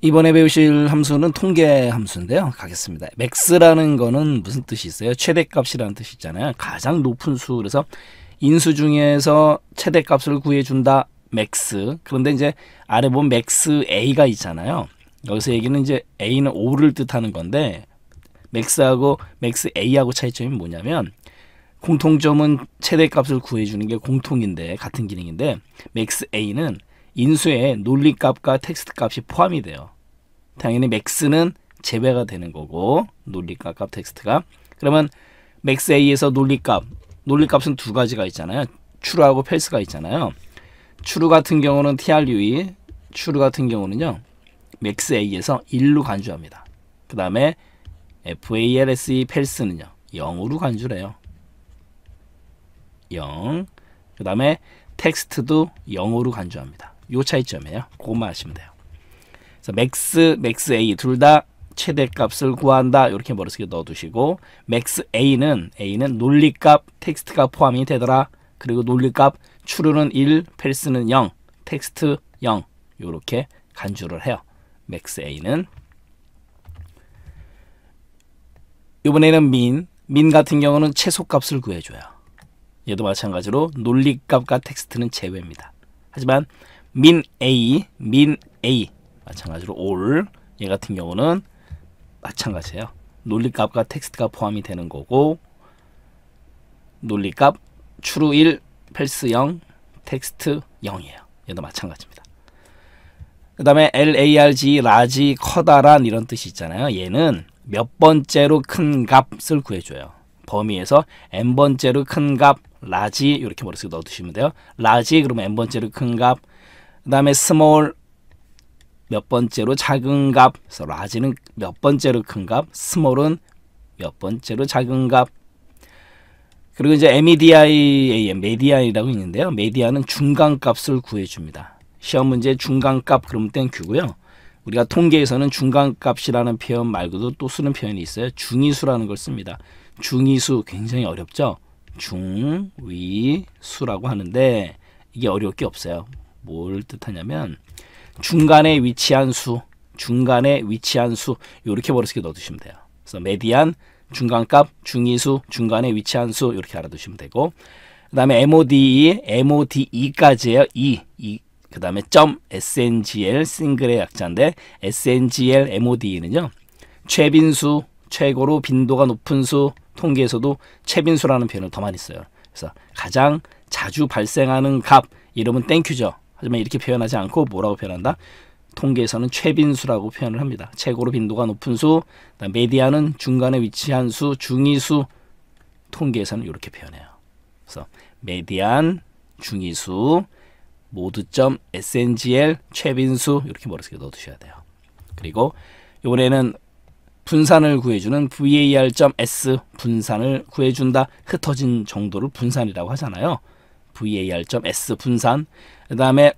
이번에 배우실 함수는 통계 함수인데요. 가겠습니다. 맥스라는 거는 무슨 뜻이 있어요? 최대값이라는 뜻이 있잖아요. 가장 높은 수. 그래서 인수 중에서 최대값을 구해준다. 맥스. 그런데 이제 아래 보면 맥스 A가 있잖아요. 여기서 얘기는 이제 A는 5를 뜻하는 건데 맥스하고 맥스 A하고 차이점이 뭐냐면 공통점은 최대값을 구해주는 게 공통인데 같은 기능인데 맥스 A는 인수에 논리값과 텍스트값이 포함이 돼요. 당연히 맥스는 제외가 되는 거고 논리값과 텍스트값 그러면 맥스에 a 서 논리값 논리값은 두 가지가 있잖아요. 추루하고 펠스가 있잖아요. 추루 같은 경우는 TRUE 추루 같은 경우는요. 맥스 A에서 1로 간주합니다. 그 다음에 FALSE 펠스는요. 0으로 간주래요. 0. 그 다음에 텍스트도 0으로 간주합니다. 요 차이점이에요. 그것만 아시면 돼요. 그래서 맥스, 맥스 A 둘 다 최대값을 구한다. 이렇게 머릿속에 넣어두시고 맥스 A는 A는 논리값, 텍스트가 포함이 되더라. 그리고 논리값 추루는 1, 펠스는 0, 텍스트 0 이렇게 간주를 해요. 맥스 A는 이번에는 민, 민 같은 경우는 최소값을 구해줘요. 얘도 마찬가지로 논리값과 텍스트는 제외입니다. 하지만 min A, min A 마찬가지로 all 얘 같은 경우는 마찬가지예요. 논리값과 텍스트가 포함이 되는 거고 논리값 true 1, false 0, 텍스트 0이에요. 얘도 마찬가지입니다. 그 다음에 larg, 라지, 커다란 이런 뜻이 있잖아요. 얘는 몇 번째로 큰 값을 구해줘요. 범위에서 n번째로 큰 값, 라지 이렇게 머릿속에 넣어두시면 돼요. 라지 그러면 n번째로 큰 값, 그 다음에 스몰 몇 번째로 작은 값, 그래서 라지는 몇 번째로 큰 값, 스몰은 몇 번째로 작은 값. 그리고 이제 MEDI, MEDI라고 있는데요. MEDIA는 중간 값을 구해줍니다. 시험 문제 중간 값, 그러면 땡큐고요. 우리가 통계에서는 중간 값이라는 표현 말고도 또 쓰는 표현이 있어요. 중위수라는 걸 씁니다. 중위수 굉장히 어렵죠. 중위수라고 하는데 이게 어려울 게 없어요. 뭘 뜻하냐면 중간에 위치한 수, 중간에 위치한 수 이렇게 머릿속에 넣어두시면 돼요. 그래서 메디안, 중간값, 중위수, 중간에 위치한 수 이렇게 알아두시면 되고 그 다음에 MODE, MODE까지예요. E, E. 그 다음에 점 SNGL 싱글의 약자인데 SNGL MODE는요. 최빈수, 최고로 빈도가 높은 수, 통계에서도 최빈수라는 표현을 더 많이 써요. 그래서 가장 자주 발생하는 값, 이름은 땡큐죠. 하지만 이렇게 표현하지 않고 뭐라고 표현한다? 통계에서는 최빈수라고 표현을 합니다. 최고로 빈도가 높은 수, 메디아는 중간에 위치한 수, 중위수. 통계에서는 이렇게 표현해요. 그래서 메디안, 중위수, 모두점, SNGL, 최빈수 이렇게 머릿속에 넣어두셔야 돼요. 그리고 이번에는 분산을 구해주는 var.s 분산을 구해준다. 흩어진 정도를 분산이라고 하잖아요. var.s 분산 그 다음에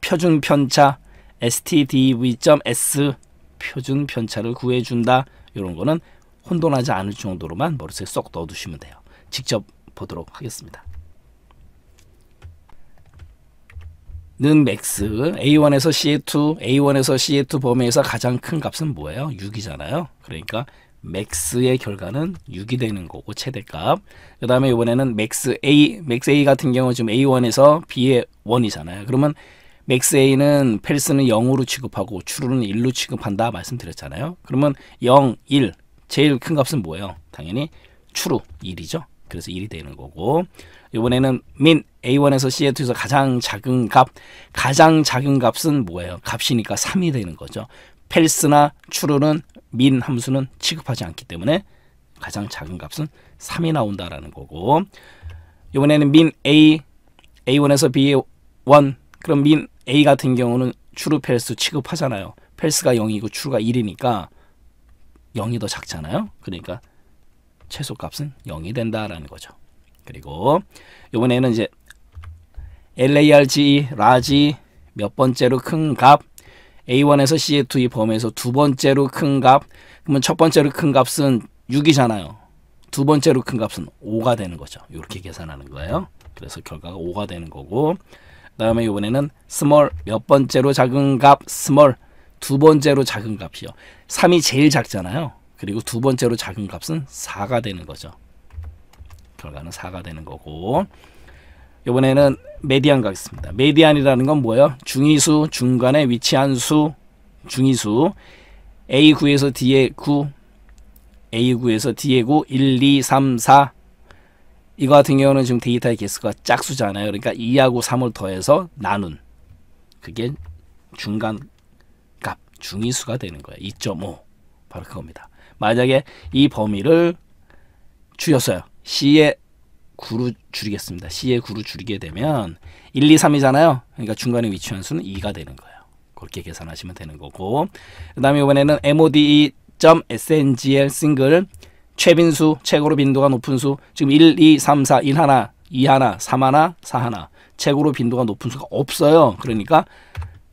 표준 편차 stdv.s 표준 편차를 구해준다 이런 거는 혼돈하지 않을 정도로만 머릿속에 쏙 넣어두시면 돼요. 직접 보도록 하겠습니다. 는 맥스 A1에서 C2 A1에서 C2 범위에서 가장 큰 값은 뭐예요? 6이잖아요. 그러니까 맥스의 결과는 6이 되는 거고 최대값. 그 다음에 이번에는 맥스 A, 맥스 A 같은 경우 지금 A1에서 B의 1이잖아요. 그러면 맥스 A는 펠스는 0으로 취급하고 추루는 1로 취급한다 말씀드렸잖아요. 그러면 0, 1 제일 큰 값은 뭐예요? 당연히 추루 1이죠. 그래서 1이 되는 거고 이번에는 민 A1에서 C2에서 가장 작은 값 가장 작은 값은 뭐예요? 값이니까 3이 되는 거죠. 펠스나 추루는 민 함수는 취급하지 않기 때문에 가장 작은 값은 3이 나온다라는 거고 이번에는 민 A, A1에서 B1 그럼 민 A 같은 경우는 추루 펠스 취급하잖아요. 펠스가 0이고 추루가 1이니까 0이 더 작잖아요. 그러니까 최소값은 0이 된다라는 거죠. 그리고 이번에는 이제 LARG, 라지 몇 번째로 큰 값, A1에서 C의 투입 범위에서 두 번째로 큰 값, 그러면 첫 번째로 큰 값은 6이잖아요. 두 번째로 큰 값은 5가 되는 거죠. 이렇게 계산하는 거예요. 그래서 결과가 5가 되는 거고 그 다음에 이번에는 small 몇 번째로 작은 값 small 두 번째로 작은 값이요. 3이 제일 작잖아요. 그리고 두 번째로 작은 값은 4가 되는 거죠. 결과는 4가 되는 거고 이번에는 메디안 가겠습니다. 메디안이라는 건 뭐예요? 중위수, 중간에 위치한 수, 중위수. A9에서 D의 9, A9에서 D의 9, 1, 2, 3, 4. 이거 같은 경우는 지금 데이터의 개수가 짝수잖아요. 그러니까 2하고 3을 더해서 나눈. 그게 중간 값, 중위수가 되는 거예요. 2.5. 바로 그겁니다. 만약에 이 범위를 줄였어요. c 에 구로 줄이겠습니다. C의 구로 줄이게 되면 1, 2, 3이잖아요. 그러니까 중간에 위치한 수는 2가 되는 거예요. 그렇게 계산하시면 되는 거고 그 다음에 이번에는 mode.sngl 싱글 최빈수, 최고로 빈도가 높은 수 지금 1, 2, 3, 4, 1 하나, 2 하나, 3 하나, 4 하나 최고로 빈도가 높은 수가 없어요. 그러니까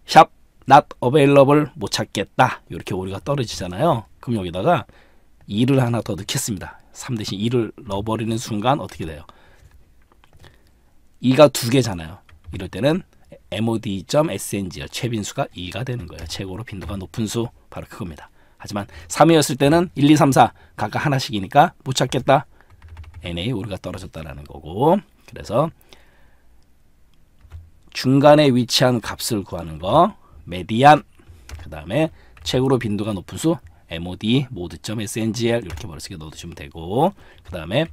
샵 not available 못 찾겠다. 이렇게 오류가 떨어지잖아요. 그럼 여기다가 2를 하나 더 넣겠습니다. 3 대신 2를 넣어버리는 순간 어떻게 돼요? 2가 두 개잖아요. 이럴 때는 mod.sng요. 최빈수가 2가 되는 거예요. 최고로 빈도가 높은 수 바로 그겁니다. 하지만 3이었을 때는 1, 2, 3, 4 각각 하나씩이니까 못 찾겠다. NA 우리가 떨어졌다라는 거고 그래서 중간에 위치한 값을 구하는 거 메디안 그 다음에 최고로 빈도가 높은 수 mod mod.sngl 이렇게 머릿속에 넣어두시면 되고 그 다음에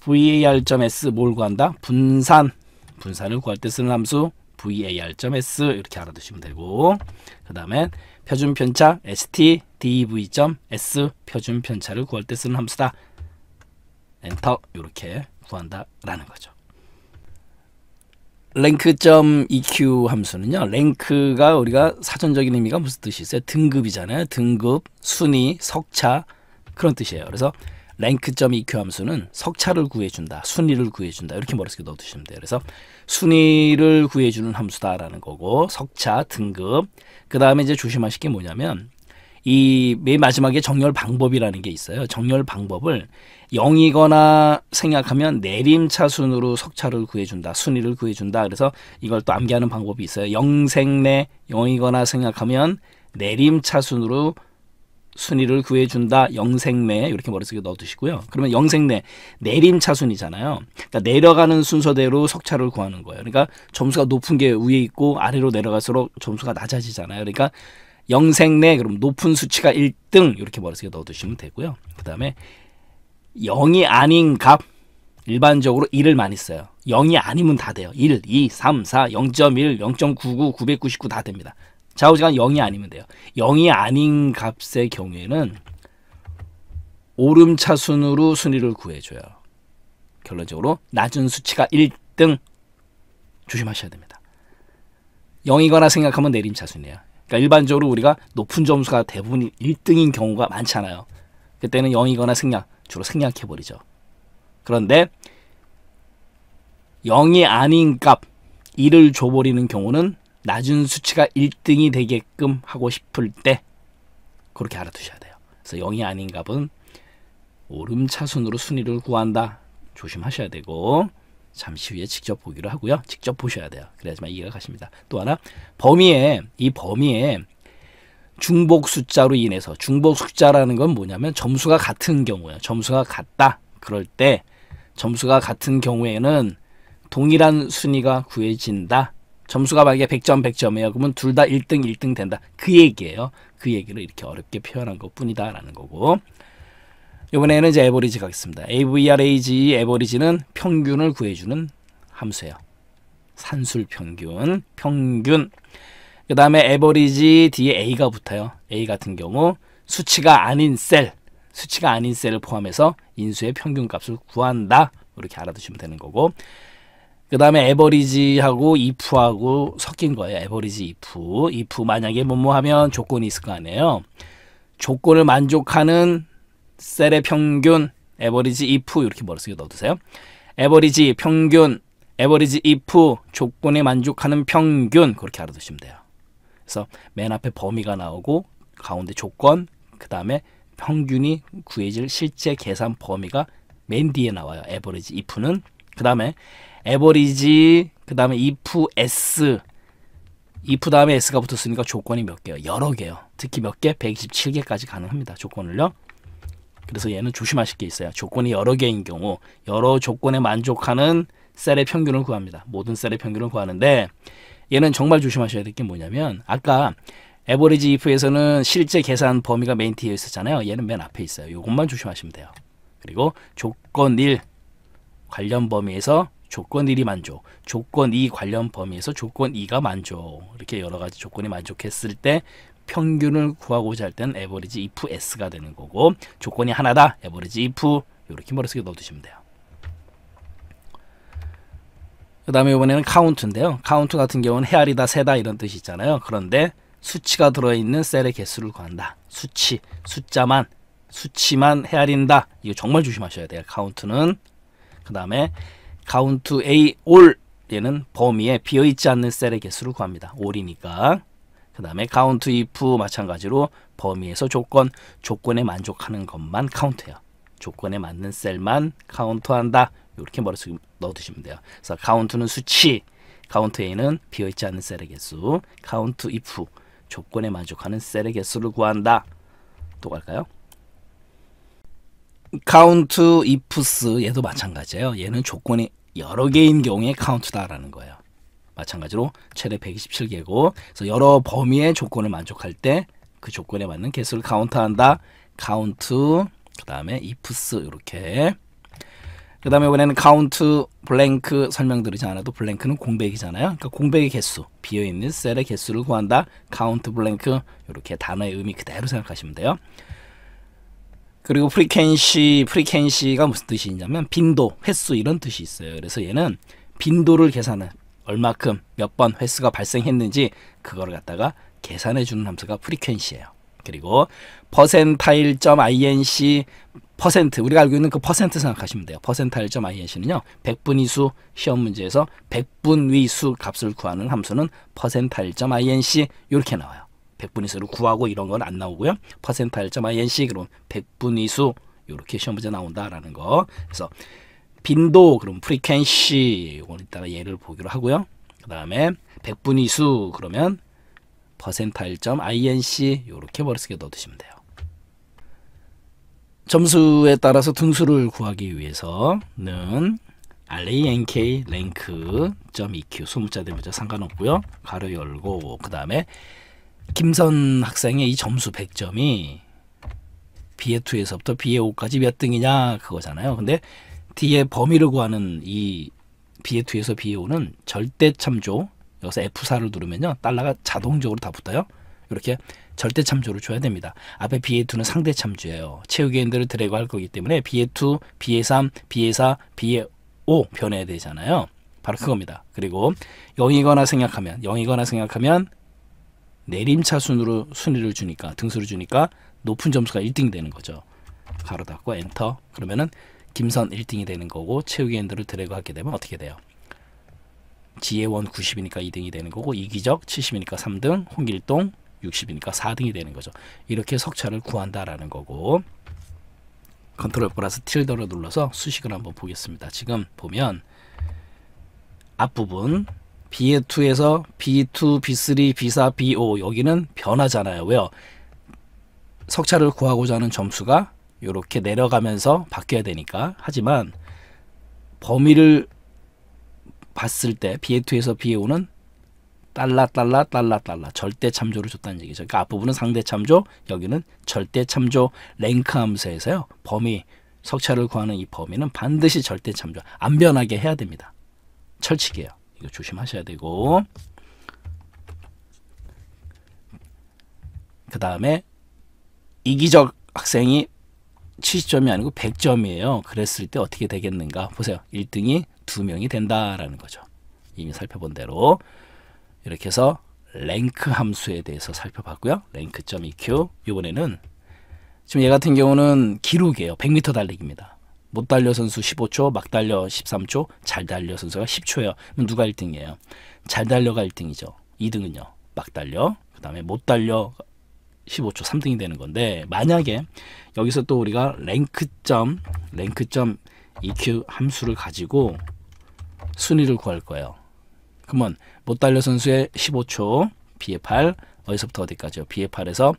var.s 뭘 구한다? 분산 분산을 구할 때 쓰는 함수 var.s 이렇게 알아두시면 되고 그 다음에 표준 편차 stdv.s 표준 편차를 구할 때 쓰는 함수다 엔터 이렇게 구한다라는 거죠. 랭크.eq 함수는요. 랭크가 우리가 사전적인 의미가 무슨 뜻이 있어요? 등급이잖아요. 등급, 순위, 석차 그런 뜻이에요. 그래서 랭크.eq 함수는 석차를 구해준다. 순위를 구해준다. 이렇게 머릿속에 넣어두시면 돼요. 그래서 순위를 구해주는 함수다라는 거고 석차, 등급 그 다음에 이제 조심하실 게 뭐냐면 이맨 마지막에 정렬 방법이라는 게 있어요. 정렬 방법을 0이거나 생략하면 내림차 순으로 석차를 구해준다. 순위를 구해준다. 그래서 이걸 또 암기하는 방법이 있어요. 영생내 0이거나 생략하면 내림차 순으로 순위를 구해준다 영생내 이렇게 머릿속에 넣어두시고요. 그러면 영생내 내림차순이잖아요. 그러니까 내려가는 순서대로 석차를 구하는 거예요. 그러니까 점수가 높은 게 위에 있고 아래로 내려갈수록 점수가 낮아지잖아요. 그러니까 영생내 그럼 높은 수치가 1등 이렇게 머릿속에 넣어두시면 되고요. 그 다음에 0이 아닌 값 일반적으로 1을 많이 써요. 0이 아니면 다 돼요. 1, 2, 3, 4, 0.1, 0.99, 999 다 됩니다. 좌우지간 0이 아니면 돼요. 0이 아닌 값의 경우에는 오름차순으로 순위를 구해줘요. 결론적으로 낮은 수치가 1등 조심하셔야 됩니다. 0이거나 생각하면 내림차순이에요. 그러니까 일반적으로 우리가 높은 점수가 대부분 1등인 경우가 많잖아요. 그때는 0이거나 생략, 주로 생략해버리죠. 그런데 0이 아닌 값 1을 줘버리는 경우는 낮은 수치가 1등이 되게끔 하고 싶을 때 그렇게 알아두셔야 돼요. 그래서 0이 아닌 값은 오름차순으로 순위를 구한다. 조심하셔야 되고 잠시 후에 직접 보기로 하고요. 직접 보셔야 돼요. 그래야지만 이해가 가십니다. 또 하나 범위에 이 범위에 중복 숫자로 인해서 중복 숫자라는 건 뭐냐면 점수가 같은 경우예요. 점수가 같다. 그럴 때 점수가 같은 경우에는 동일한 순위가 구해진다. 점수가 만약에 100점 100점이에요. 그러면 둘 다 1등 1등 된다. 그 얘기예요. 그 얘기를 이렇게 어렵게 표현한 것뿐이다라는 거고 이번에는 이제 에버리지 가겠습니다. AVRAG 에버리지는 평균을 구해주는 함수예요. 산술 평균, 평균. 그 다음에 에버리지 뒤에 A가 붙어요. A 같은 경우 수치가 아닌 셀, 수치가 아닌 셀을 포함해서 인수의 평균값을 구한다. 이렇게 알아두시면 되는 거고 그 다음에 에버리지하고 if하고 섞인 거예요. 에버리지 if. if 만약에 뭐 뭐 하면 조건이 있을 거 아니에요. 조건을 만족하는 셀의 평균, 에버리지 if 이렇게 머릿속에 넣어두세요. 에버리지 평균, 에버리지 if 조건에 만족하는 평균 그렇게 알아두시면 돼요. 그래서 맨 앞에 범위가 나오고 가운데 조건, 그 다음에 평균이 구해질 실제 계산 범위가 맨 뒤에 나와요. 에버리지 if는 그 다음에 에버리지 그 다음에 if s if 다음에 s가 붙었으니까 조건이 몇 개요? 여러 개요. 특히 몇 개? 127개까지 가능합니다. 조건을요. 그래서 얘는 조심하실 게 있어요. 조건이 여러 개인 경우 여러 조건에 만족하는 셀의 평균을 구합니다. 모든 셀의 평균을 구하는데 얘는 정말 조심하셔야 될 게 뭐냐면 아까 에버리지 if에서는 실제 계산 범위가 메인 t 에 있었잖아요. 얘는 맨 앞에 있어요. 이것만 조심하시면 돼요. 그리고 조건 1 관련 범위에서 조건 1이 만족, 조건 2 관련 범위에서 조건 2가 만족. 이렇게 여러 가지 조건이 만족했을 때 평균을 구하고자 할 때는 에버리지 if s가 되는 거고 조건이 하나다 에버리지 if 이렇게 머릿속에 넣어두시면 돼요. 그 다음에 이번에는 카운트인데요. 카운트 같은 경우는 헤아리다, 세다 이런 뜻이 있잖아요. 그런데 수치가 들어있는 셀의 개수를 구한다. 수치, 숫자만, 수치만 헤아린다. 이거 정말 조심하셔야 돼요. 카운트는. 그 다음에 카운트 A, all 얘는 범위에 비어있지 않는 셀의 개수를 구합니다. all이니까. 그 다음에 카운트 if 마찬가지로 범위에서 조건, 조건에 만족하는 것만 카운트해요 조건에 맞는 셀만 카운트한다. 이렇게 머릿속에 넣어두시면 돼요. 그래서 카운트는 수치, 카운트 A는 비어있지 않은 셀의 개수, 카운트 if 조건에 만족하는 셀의 개수를 구한다. 또 갈까요? 카운트 ifs 얘도 마찬가지예요. 얘는 조건이 여러 개인 경우에 카운트다라는 거예요. 마찬가지로 최대 127개고 그래서 여러 범위의 조건을 만족할 때 그 조건에 맞는 개수를 카운트한다. 카운트 그다음에 ifs 이렇게 그다음에 이번에는 카운트 블랭크 설명드리지 않아도 블랭크는 공백이잖아요. 그러니까 공백의 개수, 비어 있는 셀의 개수를 구한다. 카운트 블랭크 이렇게 단어의 의미 그대로 생각하시면 돼요. 그리고 프리켄시, 프리켄시가 무슨 뜻이냐면 빈도, 횟수 이런 뜻이 있어요. 그래서 얘는 빈도를 계산해 얼마큼 몇 번 횟수가 발생했는지 그걸 갖다가 계산해 주는 함수가 프리퀀시예요. 그리고 퍼센타일.inc 퍼센트 우리가 알고 있는 그 퍼센트 생각하시면 돼요. 퍼센타일.inc는요. 1 0 0분위수 시험 문제에서 1 0 0분위수 값을 구하는 함수는 퍼센타일.inc 이렇게 나와요. 1 0 0분위수를 구하고 이런 건 안 나오고요. 퍼센타일.inc 그럼 1 0 0분위수 이렇게 시험 문제 나온다라는 거. 그래서 빈도 그럼 프리퀀시 오늘 이따가 예를 보기로 하고요. 그 다음에 백분위 수 그러면 퍼센타일점 inc 이렇게 머릿속에 넣어두시면 돼요. 점수에 따라서 등수를 구하기 위해서는 rank 랭크 점 eq 소문자들 문자 상관없고요. 가로 열고 그 다음에 김선 학생의 이 점수 100점이 B의 2에서부터 B의 5까지 몇 등이냐 그거잖아요. 근데 D의 범위를 구하는 이 B의 2에서 B의 5는 절대 참조 여기서 F4를 누르면요. 달러가 자동적으로 다 붙어요. 이렇게 절대 참조를 줘야 됩니다. 앞에 BA2는 상대 참조예요. 채우기 핸들을 드래그 할 거기 때문에 BA2, BA3, BA4, BA5 변해야 되잖아요. 바로 그겁니다. 그리고 0이거나 생략하면 0이거나 생략하면 내림차 순으로 순위를 주니까 등수를 주니까 높은 점수가 1등이 되는 거죠. 가로 닫고 엔터 그러면은 김선 1등이 되는 거고 최우기 핸들을 드래그 하게 되면 어떻게 돼요? 지혜원 90이니까 2등이 되는 거고 이기적 70이니까 3등 홍길동 60이니까 4등이 되는 거죠. 이렇게 석차를 구한다라는 거고 컨트롤 플러스 틸더를 눌러서 수식을 한번 보겠습니다. 지금 보면 앞부분 B2에서 B2, B3, B4, B5 여기는 변하잖아요. 왜요? 석차를 구하고자 하는 점수가 이렇게 내려가면서 바뀌어야 되니까 하지만 범위를 봤을 때 B2에서 B5는 달라 달라 달라 달라 절대 참조를 줬다는 얘기죠. 그러니까 앞부분은 상대 참조, 여기는 절대 참조 랭크 함수에서요. 범위 석차를 구하는 이 범위는 반드시 절대 참조 안 변하게 해야 됩니다. 철칙이에요. 이거 조심하셔야 되고 그 다음에 이기적 학생이 70점이 아니고 100점이에요. 그랬을 때 어떻게 되겠는가 보세요. 1등이 2명이 된다라는 거죠. 이미 살펴본 대로 이렇게 해서 랭크 함수에 대해서 살펴봤고요. 랭크.eq 이번에는 지금 얘 같은 경우는 기록이에요. 100m 달리기입니다. 못 달려 선수 15초, 막 달려 13초, 잘 달려 선수가 10초예요. 그럼 누가 1등이에요? 잘 달려가 1등이죠. 2등은요. 막 달려, 그 다음에 못 달려 15초 3등이 되는 건데 만약에 여기서 또 우리가 랭크점 랭크점 EQ 함수를 가지고 순위를 구할 거예요. 그러면 뭐 못 달려 선수의 15초 B의 8 어디서부터 어디까지요? B의 8에서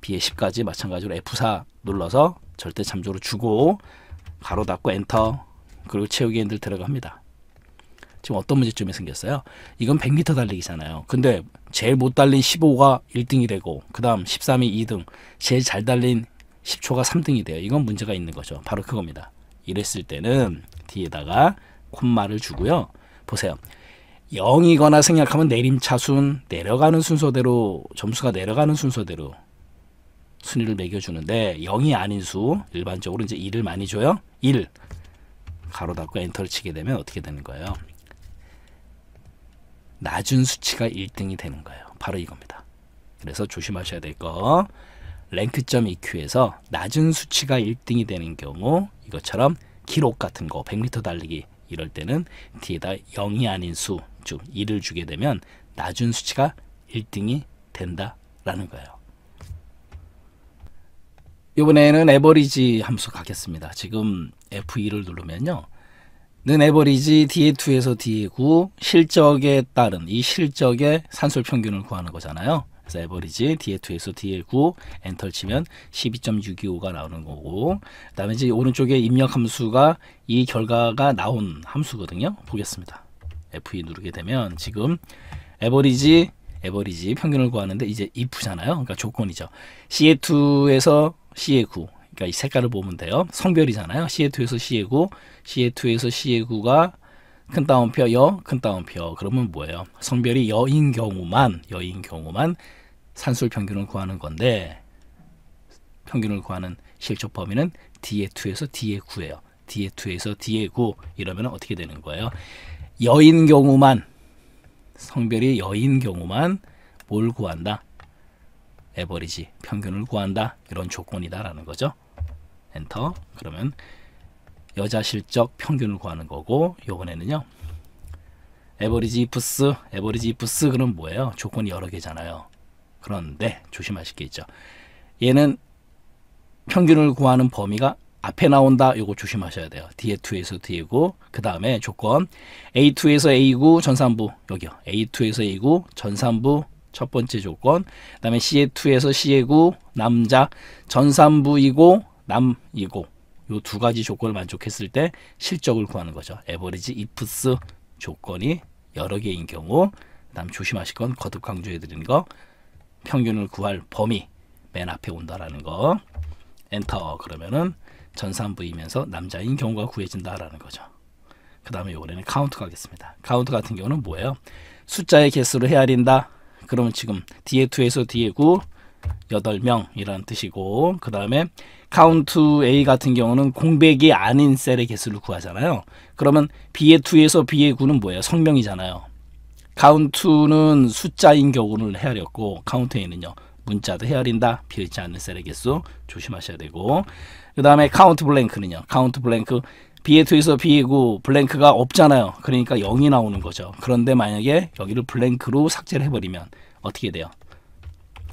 B의 10까지 마찬가지로 F4 눌러서 절대 참조로 주고 가로 닫고 엔터 그리고 채우기 핸들 들어갑니다. 지금 어떤 문제점이 생겼어요? 이건 100m 달리기잖아요. 근데 제일 못 달린 15가 1등이 되고 그다음 13이 2등, 제일 잘 달린 10초가 3등이 돼요. 이건 문제가 있는 거죠. 바로 그겁니다. 이랬을 때는 뒤에다가 콤마를 주고요. 보세요. 0이거나 생략하면 내림차순, 내려가는 순서대로 점수가 내려가는 순서대로 순위를 매겨주는데 0이 아닌 수 일반적으로 이제 1을 많이 줘요. 1 가로 닫고 엔터를 치게 되면 어떻게 되는 거예요? 낮은 수치가 1등이 되는 거예요. 바로 이겁니다. 그래서 조심하셔야 될 거. 랭크점 EQ에서 낮은 수치가 1등이 되는 경우 이것처럼 기록 같은 거 100m 달리기 이럴 때는 뒤에다 0이 아닌 수, 즉 1을 주게 되면 낮은 수치가 1등이 된다라는 거예요. 이번에는 에버리지 함수 가겠습니다. 지금 F2를 누르면요. 는 에버리지 DA2에서 DA9 실적에 따른 이 실적의 산술 평균을 구하는 거잖아요. 그래서 에버리지 DA2에서 DA9 엔터 치면 12.625가 나오는 거고 그다음에 이제 오른쪽에 입력 함수가 이 결과가 나온 함수거든요. 보겠습니다. F2 e 누르게 되면 지금 에버리지 에버리지 평균을 구하는데 이제 if잖아요. 그러니까 조건이죠. CA2에서 CA9 그러니까 이 색깔을 보면 돼요. 성별이잖아요. CA2에서 CA9, CA2에서 CA9가 큰 따옴표 여, 큰 따옴표. 그러면 뭐예요? 성별이 여인 경우만, 여인 경우만 산술 평균을 구하는 건데 평균을 구하는 실조 범위는 DA2에서 DA9예요. DA2에서 DA9 이러면 어떻게 되는 거예요? 여인 경우만 성별이 여인 경우만 뭘 구한다? 에버리지 평균을 구한다 이런 조건이다라는 거죠. 엔터 그러면 여자 실적 평균을 구하는 거고 요번에는요 에버리지 이프스 에버리지 이프스 그럼 뭐예요 조건이 여러 개잖아요 그런데 조심하실 게 있죠 얘는 평균을 구하는 범위가 앞에 나온다 요거 조심하셔야 돼요 d 2에서 d 이고그 다음에 조건 A2에서 a 9 전산부 여기요 A2에서 a 9 전산부 첫 번째 조건 그 다음에 c 2에서 c 9 남자 전산부이고 남이고 요 두 가지 조건을 만족했을 때 실적을 구하는 거죠. 에버리지 이프스 조건이 여러 개인 경우 그다음 조심하실 건 거듭 강조해 드리는거 평균을 구할 범위 맨 앞에 온다라는 거 엔터 그러면은 전산부이면서 남자인 경우가 구해진다라는 거죠. 그 다음에 요번에는 카운트 가겠습니다. 카운트 같은 경우는 뭐예요? 숫자의 개수를 헤아린다. 그러면 지금 뒤에 2에서 뒤에 9, 8명이라는 뜻이고 그 다음에 카운트 A 같은 경우는 공백이 아닌 셀의 개수를 구하잖아요. 그러면 B의 2에서 B의 9는 뭐예요? 성명이잖아요. 카운트는 숫자인 경우를 헤아렸고 카운트 A는요. 문자도 헤아린다. 필요치 않은 셀의 개수 조심하셔야 되고 그 다음에 카운트 블랭크는요. 카운트 블랭크 B의 2에서 B의 9 블랭크가 없잖아요. 그러니까 0이 나오는 거죠. 그런데 만약에 여기를 블랭크로 삭제를 해버리면 어떻게 돼요?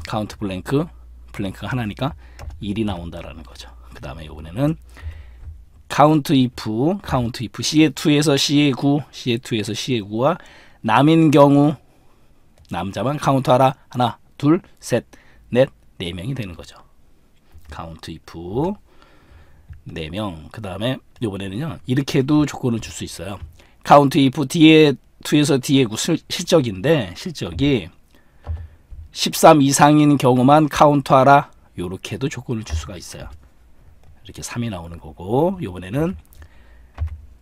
카운트 블랭크 블랭크가 하나니까 1이 나온다라는 거죠. 그 다음에 이번에는 카운트 이프 카운트 이프 c의 2에서 c의 9 c의 2에서 c의 9와 남인 경우 남자만 카운트하라 하나 둘 셋 넷 네 명이 되는 거죠. 카운트 이프 네명그 다음에 요번에는요 이렇게도 조건을 줄 수 있어요. 카운트 이프 d 에 2에서 d 에9 실적인데 실적이 13 이상인 경우만 카운트하라. 이렇게도 조건을 줄 수가 있어요. 이렇게 3이 나오는 거고 이번에는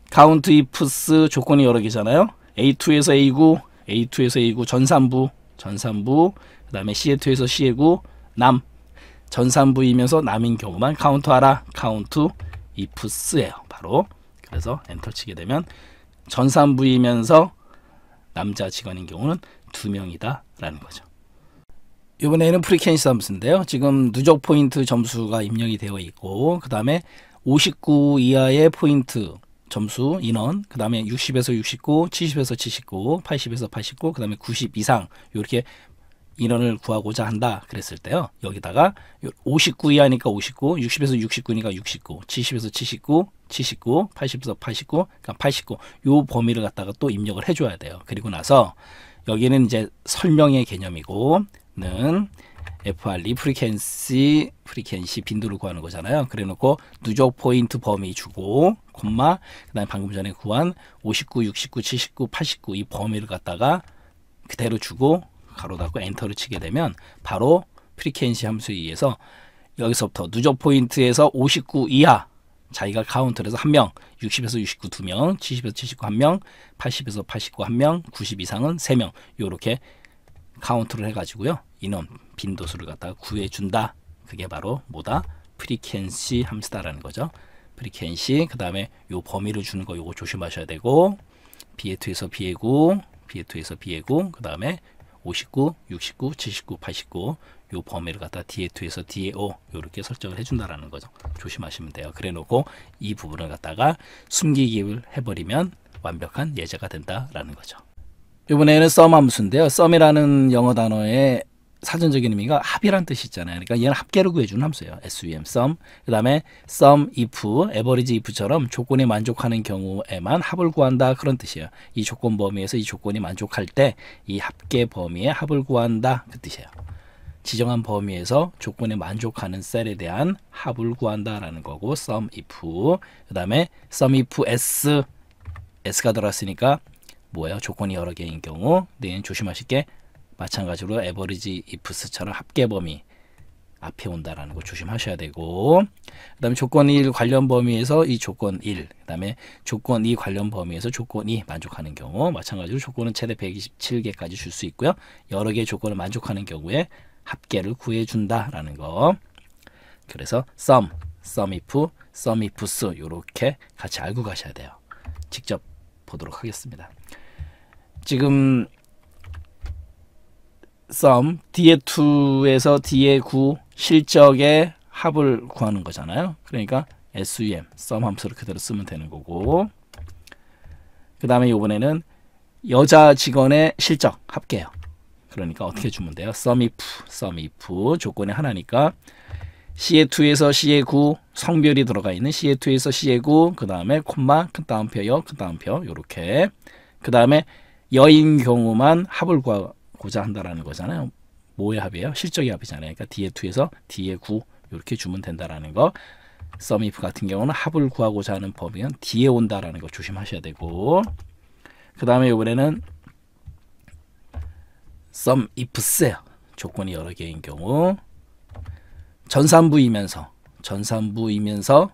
카운트 이프스 조건이 여러 개잖아요. A2에서 A9, A2에서 A9 전산부, 전산부, 그 다음에 c 2에서 c 9 남, 전산부이면서 남인 경우만 카운트하라. 카운트 이프스예요. 바로 그래서 엔터 치게 되면 전산부이면서 남자 직원인 경우는 두 명이다 라는 거죠. 이번에는 프리켄시 썸스인데요. 지금 누적 포인트 점수가 입력이 되어 있고 그 다음에 59 이하의 포인트 점수 인원 그 다음에 60에서 69 70에서 79 80에서 89 그 다음에 90 이상 이렇게 인원을 구하고자 한다 그랬을 때요 여기다가 59 이하니까 59 60에서 69니까 69 70에서 79 79 80에서 89 그러니까 89 요 범위를 갖다가 또 입력을 해줘야 돼요 그리고 나서 여기는 이제 설명의 개념이고 는 FR 리프리켄시프리켄시 빈도를 구하는 거잖아요. 그래 놓고 누적 포인트 범위 주고 콤마 그다음에 방금 전에 구한 59, 69, 79, 89 이 범위를 갖다가 그대로 주고 가로 닫고 엔터를 치게 되면 바로 프리켄시 함수에 의해서 여기서부터 누적 포인트에서 59 이하 자기가 카운트를 해서 한명 60에서 69 두명 70에서 79 한명 80에서 89 한명 90 이상은 세명 요렇게 카운트를 해가지고요. 이놈 빈도수를 갖다가 구해준다. 그게 바로 뭐다? 프리켄시 함수다라는 거죠. 프리켄시 그 다음에 요 범위를 주는 거 요거 조심하셔야 되고 비에2에서 비에구 비에2에서 비에구 그 다음에 59, 69, 79, 89 요 범위를 갖다 DA2에서 DA5 요렇게 설정을 해준다라는 거죠. 조심하시면 돼요. 그래 놓고 이 부분을 갖다가 숨기기를 해버리면 완벽한 예제가 된다라는 거죠. 이번에는 썸함수인데요. 썸이라는 영어 단어의 사전적인 의미가 합이란 뜻이 있잖아요. 그러니까 얘는 합계를 구해주는 함수예요. SUM, sum. 그 다음에 sum, if, average if처럼 조건이 만족하는 경우에만 합을 구한다 그런 뜻이에요. 이 조건 범위에서 이 조건이 만족할 때 이 합계 범위에 합을 구한다 그 뜻이에요. 지정한 범위에서 조건에 만족하는 셀에 대한 합을 구한다라는 거고 sum, if, 그 다음에 sum, if, s, s가 들어왔으니까 뭐예요? 조건이 여러 개인 경우 내는 네, 조심하실 게 마찬가지로 에버리지 이프스처럼 합계 범위 앞에 온다라는 거 조심하셔야 되고 그 다음에 조건 1 관련 범위에서 이 조건 1, 그 다음에 조건 2 관련 범위에서 조건 2 만족하는 경우 마찬가지로 조건은 최대 127개까지 줄 수 있고요. 여러 개의 조건을 만족하는 경우에 합계를 구해준다라는 거 그래서 sum, sum if, sum ifs 이렇게 같이 알고 가셔야 돼요. 직접 보도록 하겠습니다. 지금 썸 뒤에 2에서 뒤에 9 실적의 합을 구하는 거잖아요. 그러니까 sum 썸 함수를 그대로 쓰면 되는 거고 그 다음에 이번에는 여자 직원의 실적 합계요. 그러니까 어떻게 주면 돼요? sum if, sum if 조건이 하나니까 C의 2에서 C의 9 성별이 들어가 있는 C의 2에서 C의 9그 다음에 콤마 그다음표요그다음표 요렇게 그 다음에 여인 경우만 합을 구하고자 한다라는 거잖아요. 뭐의 합이에요? 실적의 합이잖아요. 그러니까 d 에 2에서 d 에9 이렇게 주면 된다라는 거. 썸이프 같은 경우는 합을 구하고자 하는 법이면 D에 온다라는 거 조심하셔야 되고 그 다음에 이번에는 썸이프스 조건이 여러 개인 경우 전산부이면서 전산부이면서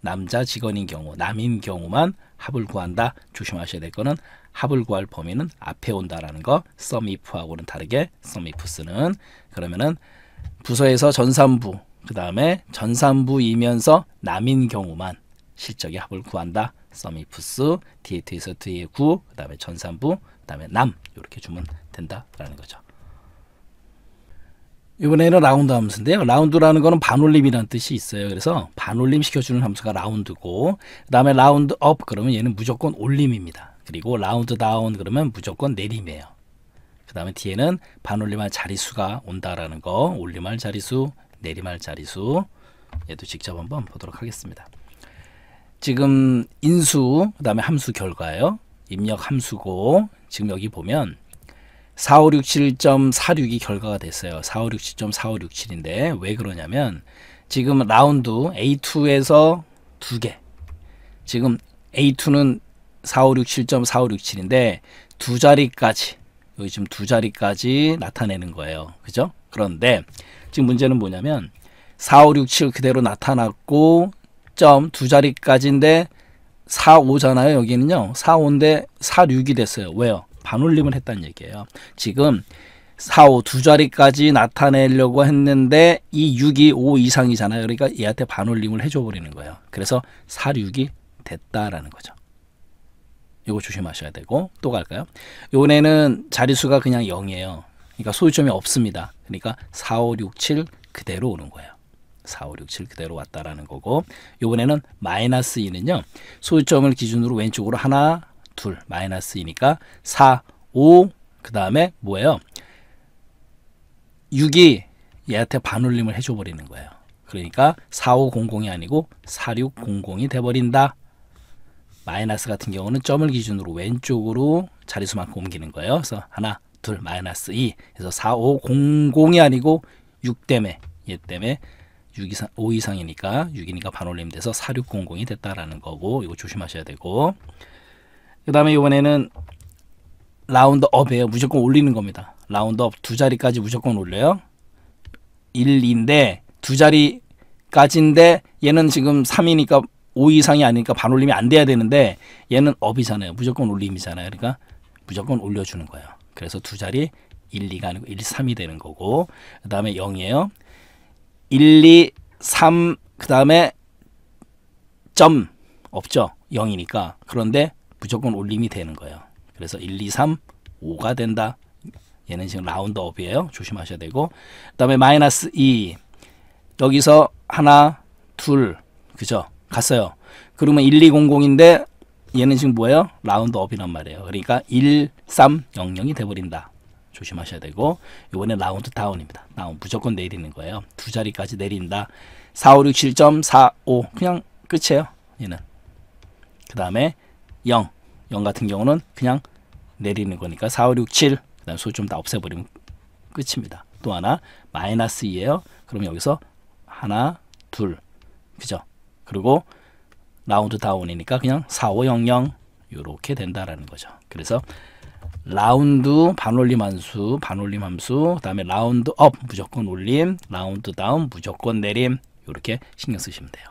남자 직원인 경우 남인 경우만 합을 구한다 조심하셔야 될 거는 합을 구할 범위는 앞에 온다라는 거 s u 프하고는 다르게 sum 스는 그러면은 부서에서 전산부 그 다음에 전산부이면서 남인 경우만 실적의 합을 구한다. sum 스 f 뒤에 뒤에서 뒤에 구그 다음에 전산부, 그 다음에 남 이렇게 주면 된다라는 거죠. 이번에는 라운드 함수인데요. 라운드라는 거는 반올림이라는 뜻이 있어요. 그래서 반올림 시켜주는 함수가 라운드고 그 다음에 라운드 업 그러면 얘는 무조건 올림입니다. 그리고 라운드 다운 그러면 무조건 내림이에요. 그 다음에 뒤에는 반올림할 자리수가 온다라는 거 올림할 자리수 내림할 자리수 얘도 직접 한번 보도록 하겠습니다. 지금 인수 그 다음에 함수 결과예요. 입력 함수고 지금 여기 보면 4567.46이 결과가 됐어요. 4567.4567인데 왜 그러냐면 지금 라운드 A2에서 두개 지금 A2는 4567.4567인데 두 자리까지 여기 지금 두 자리까지 나타내는 거예요. 그죠? 그런데 지금 문제는 뭐냐면 4567 그대로 나타났고 점 두 자리까지인데 45잖아요. 여기는요. 45인데 46이 됐어요. 왜요? 반올림을 했다는 얘기예요. 지금 45 두 자리까지 나타내려고 했는데 이 6이 5 이상이잖아요. 그러니까 얘한테 반올림을 해줘 버리는 거예요. 그래서 46이 됐다라는 거죠. 이거 조심하셔야 되고 또 갈까요? 요번에는 자리수가 그냥 0이에요. 그러니까 소유점이 없습니다. 그러니까 4, 5, 6, 7 그대로 오는 거예요. 4, 5, 6, 7 그대로 왔다라는 거고 요번에는 마이너스 2는요. 소유점을 기준으로 왼쪽으로 하나, 둘 마이너스 2니까 4, 5그 다음에 뭐예요? 6이 얘한테 반올림을 해줘버리는 거예요. 그러니까 4500이 아니고 4600이 돼버린다. 마이너스 같은 경우는 점을 기준으로 왼쪽으로 자리수만큼 옮기는 거예요. 그래서 하나, 둘, 마이너스 2. 그래서 4, 5, 0, 0이 아니고 6 때문에 얘 때문에 6 이상, 5 이상이니까 6이니까 반올림 돼서 4, 6, 0, 0이 됐다라는 거고 이거 조심하셔야 되고 그 다음에 이번에는 라운드 업이에요. 무조건 올리는 겁니다. 라운드 업 두 자리까지 무조건 올려요. 1, 2인데 두 자리까지인데 얘는 지금 3이니까 5 이상이 아니니까 반올림이 안 돼야 되는데 얘는 업이잖아요. 무조건 올림이잖아요. 그러니까 무조건 올려주는 거예요. 그래서 두 자리 1, 2가 아니고 1, 3이 되는 거고 그 다음에 0이에요. 1, 2, 3, 그 다음에 점 없죠. 0이니까 그런데 무조건 올림이 되는 거예요. 그래서 1, 2, 3, 5가 된다. 얘는 지금 라운드 업이에요. 조심하셔야 되고 그 다음에 마이너스 2 여기서 하나, 둘 그죠? 갔어요. 그러면 1200인데 얘는 지금 뭐예요? 라운드 업이란 말이에요. 그러니까 1300이 돼버린다. 조심하셔야 되고 이번에 라운드 다운입니다. 다운 무조건 내리는 거예요. 두 자리까지 내린다. 4567.45 그냥 끝이에요. 얘는 그 다음에 0 0 같은 경우는 그냥 내리는 거니까 4567 그다음 소좀 다 없애버리면 끝입니다. 또 하나 마이너스 2예요. 그럼 여기서 하나 둘 그죠? 그리고 라운드 다운이니까 그냥 4500 이렇게 된다라는 거죠. 그래서 라운드 반올림 함수, 반올림 함수, 그다음에 라운드 업 무조건 올림, 라운드 다운 무조건 내림 이렇게 신경 쓰시면 돼요.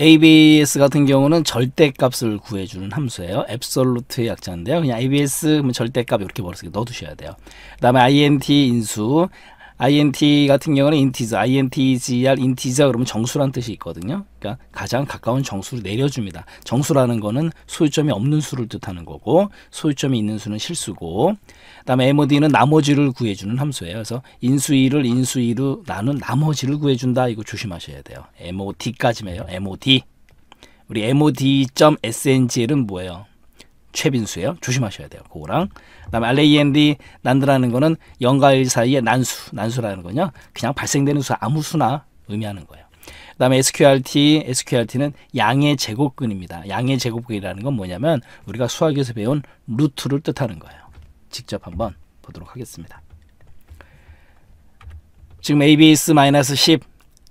ABS 같은 경우는 절대값을 구해주는 함수예요. 앱솔루트의 약자인데요. 그냥 ABS 뭐 절대값 이렇게 벌릿속 넣어두셔야 돼요. 그 다음에 INT 인수, int 같은 경우는 i n t i n t g r i n t 그러면 정수란 뜻이 있거든요. 그러니까 가장 가까운 정수를 내려줍니다. 정수라는 거는 소유점이 없는 수를 뜻하는 거고 소유점이 있는 수는 실수고 그다음에 mod는 나머지를 구해주는 함수예요. 그래서 인수이를 인수이로 나는 나머지를 구해준다. 이거 조심하셔야 돼요. mod까지예요. mod. 우리 mod.sngl은 뭐예요? 최빈수예요. 조심하셔야 돼요. 그거랑 그다음에 알레이엔디 난드라는 거는 영가일 사이에 난수, 난수라는 거냐? 그냥 발생되는 수 아무 수나 의미하는 거예요. 그다음에 SQRT, SQRT는 양의 제곱근입니다. 양의 제곱근이라는 건 뭐냐면 우리가 수학에서 배운 루트를 뜻하는 거예요. 직접 한번 보도록 하겠습니다. 지금 ABS-10,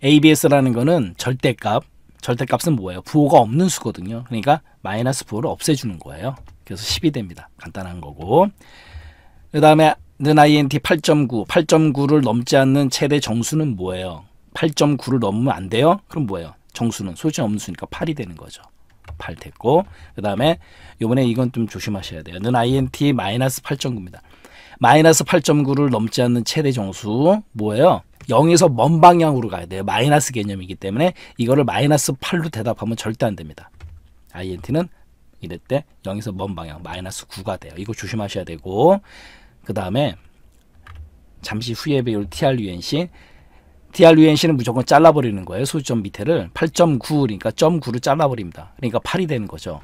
ABS라는 거는 절대값, 절대값은 뭐예요? 부호가 없는 수거든요. 그러니까 마이너스 부호를 없애주는 거예요. 그래서 10이 됩니다. 간단한 거고 그 다음에 는 INT 8.9 8.9를 넘지 않는 최대 정수는 뭐예요? 8.9를 넘으면 안 돼요? 그럼 뭐예요? 정수는 소지 없는 수니까 8이 되는 거죠. 8 됐고 그 다음에 요번에 이건 좀 조심하셔야 돼요. 는 INT 마이너스 8.9입니다. 마이너스 8.9를 넘지 않는 최대 정수 뭐예요? 0에서 먼 방향으로 가야 돼요. 마이너스 개념이기 때문에 이거를 마이너스 8로 대답하면 절대 안 됩니다. INT는 이럴 때 0에서 먼 방향 마이너스 9가 돼요. 이거 조심하셔야 되고 그 다음에 잠시 후에 배울 TRUNC TRUNC는 무조건 잘라버리는 거예요. 소수점 밑에를 8.9 그러니까 .9로 잘라버립니다. 그러니까 8이 되는 거죠.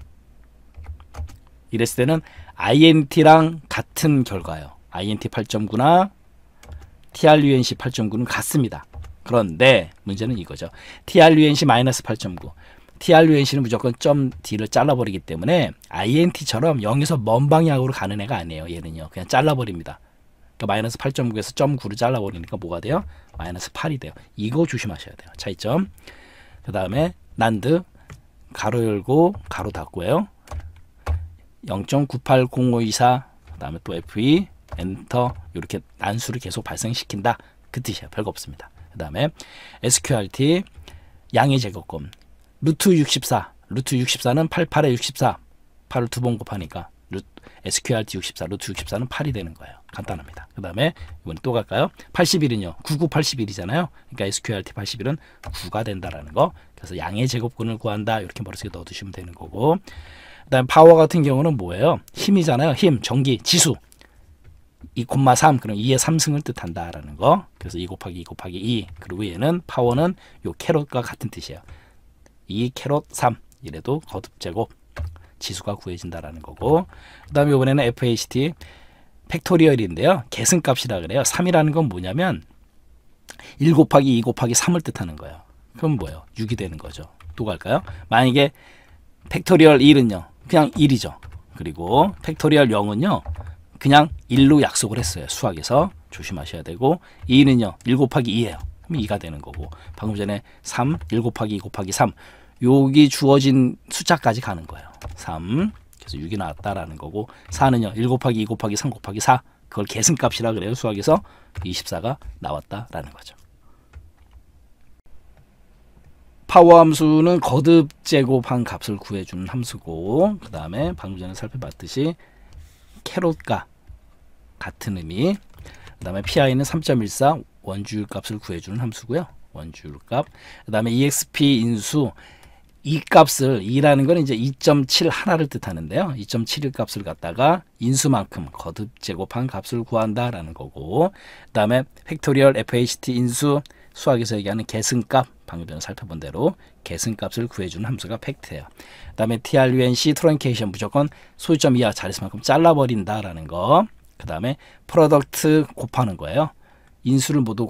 이랬을 때는 INT랑 같은 결과예요. INT 8.9나 TRUNC 8.9는 같습니다. 그런데 문제는 이거죠. TRUNC-8.9 TRUNC는 무조건 점 D를 잘라버리기 때문에 INT처럼 0에서 먼 방향으로 가는 애가 아니에요. 얘는요. 그냥 잘라버립니다. 그러니까 마이너스 8.9에서 점 9를 잘라버리니까 뭐가 돼요? 마이너스 8이 돼요. 이거 조심하셔야 돼요. 차이점. 그 다음에 난드 가로 열고 가로 닫고요. 0.98054 2그 다음에 또 FE 엔터 이렇게 난수를 계속 발생시킨다 그뜻이에요 별거 없습니다 그 다음에 SQRT 양의 제곱권 루트 64 루트 64는 88에 64 8을 두 번 곱하니까 루트, SQRT 64 루트 64는 8이 되는 거예요 간단합니다 그 다음에 이번에 또 갈까요 81은요 9981이잖아요 그러니까 SQRT 81은 9가 된다라는 거 그래서 양의 제곱근을 구한다 이렇게 머릿속에 넣어두시면 되는 거고 그 다음에 파워 같은 경우는 뭐예요 힘이잖아요 힘 전기 지수 2,3 그럼 2의 3승을 뜻한다라는 거. 그래서 2 곱하기 2 곱하기 2 그리고 얘는 파워는 요 캐럿과 같은 뜻이에요. 2 캐럿 3 이래도 거듭제곱 지수가 구해진다라는 거고 그 다음에 이번에는 FHT 팩토리얼인데요. 계승값이라 그래요. 3이라는 건 뭐냐면 1 곱하기 2 곱하기 3을 뜻하는 거예요. 그럼 뭐예요? 6이 되는 거죠. 또 갈까요? 만약에 팩토리얼 1은요. 그냥 1이죠. 그리고 팩토리얼 0은요. 그냥 1로 약속을 했어요. 수학에서 조심하셔야 되고 2는요. 1 곱하기 2예요. 그럼 2가 되는 거고 방금 전에 3, 1 곱하기 2 곱하기 3 여기 주어진 숫자까지 가는 거예요. 3 그래서 6이 나왔다라는 거고 4는요. 1 곱하기 2 곱하기 3 곱하기 4 그걸 계승값이라 그래요. 수학에서 24가 나왔다라는 거죠. 파워 함수는 거듭 제곱한 값을 구해주는 함수고 그 다음에 방금 전에 살펴봤듯이 캐롯과 같은 의미. 그 다음에 PI는 3.14 원주율 값을 구해주는 함수고요. 원주율 값. 그 다음에 EXP 인수 이 값을 2라는 건 이제 2.7 하나를 뜻하는데요. 2 7일 값을 갖다가 인수만큼 거듭 제곱한 값을 구한다라는 거고 그 다음에 팩토리얼 FHT 인수 수학에서 얘기하는 계승값 방금 전에 살펴본 대로 계승값을 구해주는 함수가 팩트예요. 그 다음에 TRUNC 트렁케이션 무조건 소유점 이하 자릿수만큼 잘라버린다라는 거그 다음에 프로덕트 곱하는 거예요. 인수를 모두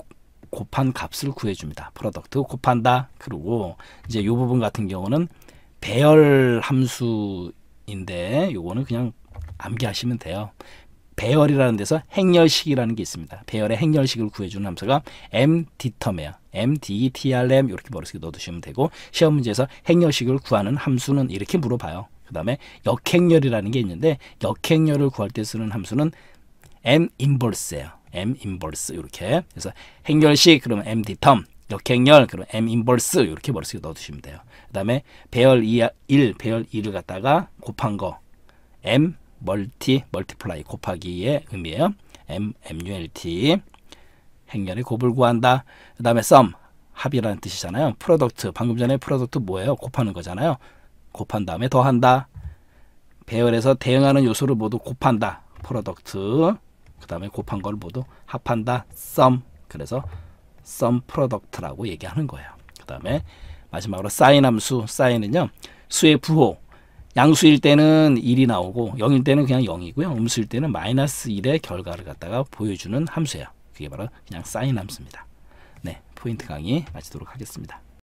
곱한 값을 구해줍니다. 프로덕트 곱한다. 그리고 이제 이 부분 같은 경우는 배열 함수인데 요거는 그냥 암기하시면 돼요. 배열이라는 데서 행렬식이라는 게 있습니다. 배열의 행렬식을 구해주는 함수가 md텀이에요. mdtrm e 이렇게 머릿속에 넣어두시면 되고 시험 문제에서 행렬식을 구하는 함수는 이렇게 물어봐요. 그 다음에 역행렬이라는 게 있는데 역행렬을 구할 때 쓰는 함수는 M 인볼스예요 M 인볼스 이렇게. 그래서 행렬식 그러면 M 디텀 역행렬 그럼 M 인볼스 이렇게 머릿속에 넣어두시면 돼요. 그 다음에 배열 2, 1, 배열 2를 갖다가 곱한 거 M 멀티 멀티플라이 곱하기의 의미예요. M MULT 행렬의 곱을 구한다. 그 다음에 썸 합이라는 뜻이잖아요. 프로덕트 방금 전에 프로덕트 뭐예요? 곱하는 거잖아요. 곱한 다음에 더한다. 배열에서 대응하는 요소를 모두 곱한다. 프로덕트 그 다음에 곱한 걸 모두 합한다. sum. 그래서 sum product라고 얘기하는 거예요. 그 다음에 마지막으로 사인 함수. 사인은요. 수의 부호. 양수일 때는 1이 나오고 0일 때는 그냥 0이고요. 음수일 때는 마이너스 1의 결과를 갖다가 보여주는 함수예요. 그게 바로 그냥 사인 함수입니다. 네, 포인트 강의 마치도록 하겠습니다.